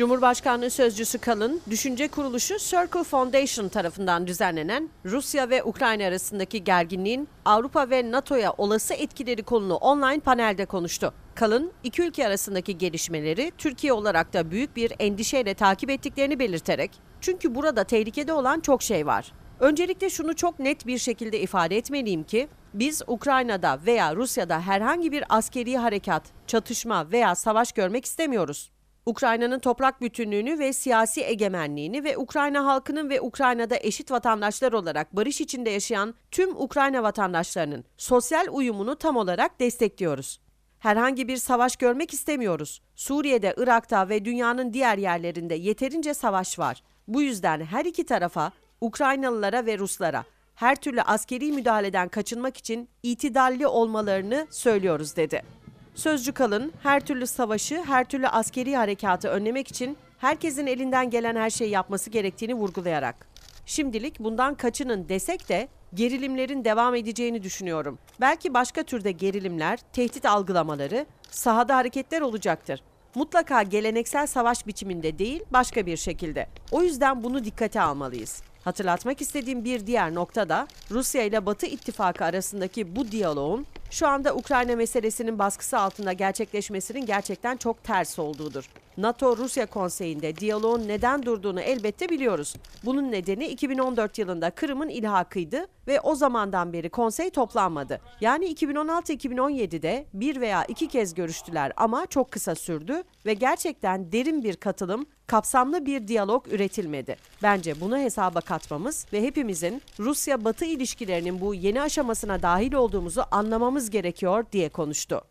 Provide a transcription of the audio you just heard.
Cumhurbaşkanlığı Sözcüsü Kalın, düşünce kuruluşu Circle Foundation tarafından düzenlenen Rusya ve Ukrayna arasındaki gerginliğin Avrupa ve NATO'ya olası etkileri konulu online panelde konuştu. Kalın, iki ülke arasındaki gelişmeleri Türkiye olarak da büyük bir endişeyle takip ettiklerini belirterek, çünkü burada tehlikede olan çok şey var. Öncelikle şunu çok net bir şekilde ifade etmeliyim ki biz Ukrayna'da veya Rusya'da herhangi bir askeri harekat, çatışma veya savaş görmek istemiyoruz. Ukrayna'nın toprak bütünlüğünü ve siyasi egemenliğini ve Ukrayna halkının ve Ukrayna'da eşit vatandaşlar olarak barış içinde yaşayan tüm Ukrayna vatandaşlarının sosyal uyumunu tam olarak destekliyoruz. Herhangi bir savaş görmek istemiyoruz. Suriye'de, Irak'ta ve dünyanın diğer yerlerinde yeterince savaş var. Bu yüzden her iki tarafa, Ukraynalılara ve Ruslara her türlü askeri müdahaleden kaçınmak için itidalli olmalarını söylüyoruz dedi. Sözcü kalın, her türlü savaşı, her türlü askeri harekatı önlemek için herkesin elinden gelen her şeyi yapması gerektiğini vurgulayarak. Şimdilik bundan kaçının desek de gerilimlerin devam edeceğini düşünüyorum. Belki başka türde gerilimler, tehdit algılamaları, sahada hareketler olacaktır. Mutlaka geleneksel savaş biçiminde değil, başka bir şekilde. O yüzden bunu dikkate almalıyız. Hatırlatmak istediğim bir diğer nokta da Rusya ile Batı ittifakı arasındaki bu diyaloğun şu anda Ukrayna meselesinin baskısı altında gerçekleşmesinin gerçekten çok ters olduğudur. NATO-Rusya konseyinde diyaloğun neden durduğunu elbette biliyoruz. Bunun nedeni 2014 yılında Kırım'ın ilhakıydı ve o zamandan beri konsey toplanmadı. Yani 2016-2017'de bir veya iki kez görüştüler ama çok kısa sürdü ve gerçekten derin bir katılım, kapsamlı bir diyalog üretilmedi. Bence bunu hesaba katmamız ve hepimizin Rusya-Batı ilişkilerinin bu yeni aşamasına dahil olduğumuzu anlamamız gerekiyor diye konuştu.